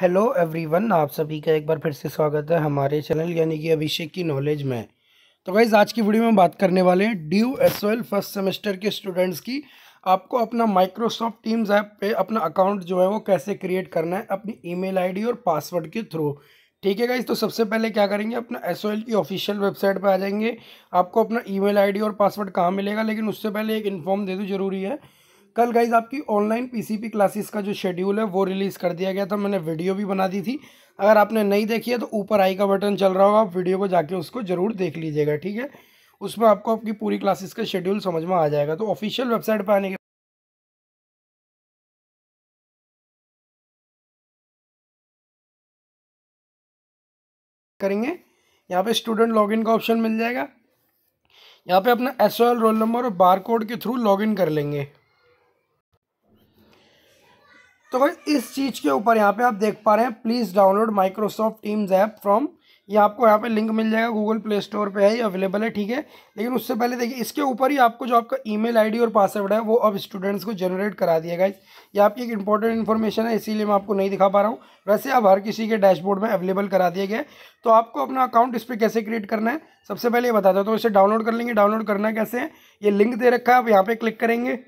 hello everyone आप सभी का एक बार फिर से स्वागत है हमारे चैनल यानी कि अभिषेक की नॉलेज में तो गाइज़ आज की वीडियो में बात करने वाले हैं ड्यू एस फर्स्ट सेमेस्टर के स्टूडेंट्स की आपको अपना माइक्रोसॉफ्ट टीम्स ऐप पे अपना अकाउंट जो है वो कैसे क्रिएट करना है अपनी ईमेल आईडी और पासवर्ड के थ्रू ठीक है गाइज तो सबसे पहले क्या करेंगे अपना एस की ऑफिशियल वेबसाइट पर आ जाएंगे आपको अपना ई मेल और पासवर्ड कहाँ मिलेगा लेकिन उससे पहले एक इन्फॉर्म दे दूँ जरूरी है कल गाइज आपकी ऑनलाइन पीसीपी क्लासेस का जो शेड्यूल है वो रिलीज़ कर दिया गया था मैंने वीडियो भी बना दी थी अगर आपने नहीं देखी है तो ऊपर आई का बटन चल रहा होगा आप वीडियो को जाके उसको ज़रूर देख लीजिएगा ठीक है उसमें आपको आपकी पूरी क्लासेस का शेड्यूल समझ में आ जाएगा तो ऑफिशियल वेबसाइट पर आने के करेंगे यहाँ पे स्टूडेंट लॉगिन का ऑप्शन मिल जाएगा यहाँ पे अपना एस रोल नंबर और बार कोड के थ्रू लॉगिन कर लेंगे तो भाई इस चीज़ के ऊपर यहाँ पे आप देख पा रहे हैं please download Microsoft Teams app from ये आपको यहाँ पे लिंक मिल जाएगा गूगल प्ले स्टोर पे है ये अवेलेबल है ठीक है लेकिन उससे पहले देखिए इसके ऊपर ही आपको जो आपका ईमेल आईडी और पासवर्ड है वो अब स्टूडेंट्स को जनरेट करा दिया गाइज ये आपकी एक इंपॉर्टेंट इन्फॉर्मेशन है इसीलिए मैं आपको नहीं दिखा पा रहा हूँ वैसे अब हर किसी के डैशबोर्ड में अवेलेबल करा दिया गया तो आपको अपना अकाउंट इस पर कैसे क्रिएट करना है सबसे पहले ये बताता हूँ तो इसे डाउनलोड कर लेंगे डाउनलोड करना कैसे है ये लिंक दे रखा है आप यहाँ पर क्लिक करेंगे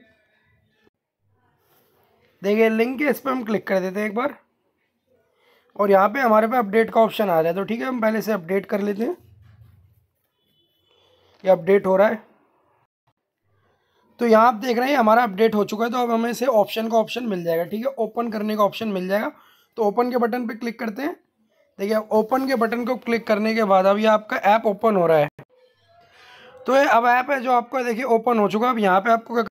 देखिए लिंक है इस पर हम क्लिक कर देते हैं एक बार और यहाँ पे हमारे पे अपडेट का ऑप्शन आ रहा है तो ठीक है हम पहले से अपडेट कर लेते हैं ये अपडेट हो रहा है तो यहाँ आप देख रहे हैं हमारा अपडेट हो चुका है तो अब हमें इसे ऑप्शन का ऑप्शन मिल जाएगा ठीक है ओपन करने का ऑप्शन मिल जाएगा तो ओपन के बटन पर क्लिक करते हैं देखिए ओपन के बटन को क्लिक करने के बाद अभी आपका ऐप ओपन हो रहा है तो ये अब ऐप है जो आपका देखिए ओपन हो चुका है अब यहाँ पे आपको क्या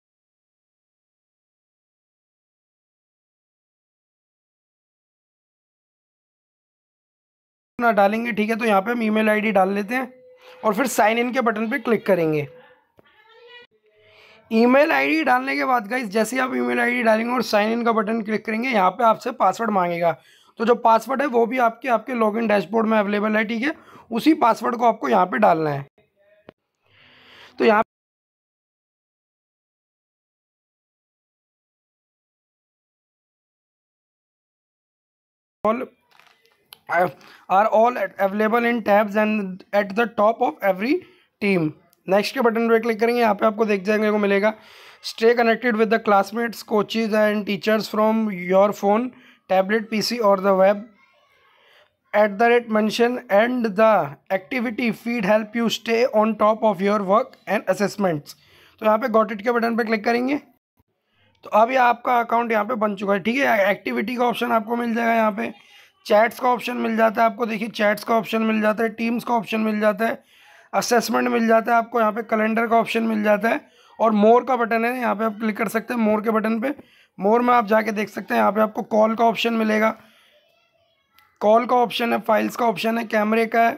ना डालेंगे ठीक है तो यहाँ पे हम ईमेल आईडी डाल लेते हैं और फिर साइन इन के बटन पे क्लिक करेंगे ईमेल आईडी डालने के बाद गाइज जैसे ही आप ईमेल आईडी डालेंगे और साइन इन का बटन क्लिक करेंगे यहाँ पे आपसे पासवर्ड मांगेगा तो जो पासवर्ड है वो भी आपके आपके लॉगिन डैशबोर्ड में अवेलेबल है ठीक है उसी पासवर्ड को आपको यहाँ पे डालना है तो यहाँ all are all available in tabs and at the top of every team next के बटन पर क्लिक करेंगे यहाँ पे आपको देख जाने को मिलेगा stay connected with the classmates coaches and teachers from your phone tablet PC और the web at the rate mention and the activity feed help you stay on top of your work and assessments तो यहाँ पे got it के button पर click करेंगे तो अभी आपका अकाउंट यहाँ पे बन चुका है ठीक है एक्टिविटी का ऑप्शन आपको मिल जाएगा यहाँ पे चैट्स का ऑप्शन मिल जाता है आपको देखिए चैट्स का ऑप्शन मिल जाता है टीम्स का ऑप्शन मिल जाता है असेसमेंट मिल जाता है आपको यहाँ पे कैलेंडर का ऑप्शन मिल जाता है और मोर का बटन है यहाँ पे आप क्लिक कर सकते हैं मोर के बटन पे मोर में आप जाके देख सकते हैं यहाँ पे आपको कॉल का ऑप्शन मिलेगा कॉल का ऑप्शन है फाइल्स का ऑप्शन है कैमरे का है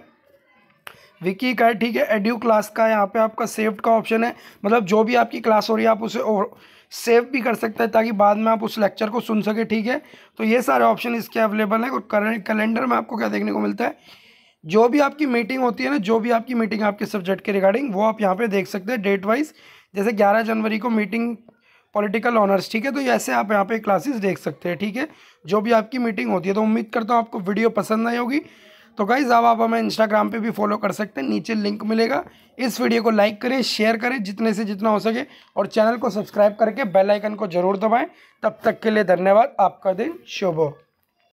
विकी का है ठीक है एड्यू क्लास का है यहाँ पे आपका सेफ्ट का ऑप्शन है मतलब जो भी आपकी क्लास हो रही है आप उसे सेव भी कर सकते हैं ताकि बाद में आप उस लेक्चर को सुन सके ठीक है तो ये सारे ऑप्शन इसके अवेलेबल हैं और करेंट कैलेंडर में आपको क्या देखने को मिलता है जो भी आपकी मीटिंग होती है ना जो भी आपकी मीटिंग आपके सब्जेक्ट के रिगार्डिंग वो आप यहाँ पर देख सकते हैं डेट वाइज जैसे ग्यारह जनवरी को मीटिंग पॉलिटिकल ऑनर्स ठीक है तो ऐसे आप यहाँ पे क्लासेस देख सकते हैं ठीक है जो भी आपकी मीटिंग होती है तो उम्मीद करता हूँ आपको वीडियो पसंद आई होगी तो गाइज अब आप हमें इंस्टाग्राम पे भी फॉलो कर सकते हैं नीचे लिंक मिलेगा इस वीडियो को लाइक करें शेयर करें जितने से जितना हो सके और चैनल को सब्सक्राइब करके बेल आइकन को जरूर दबाएं तब तक के लिए धन्यवाद आपका दिन शुभ हो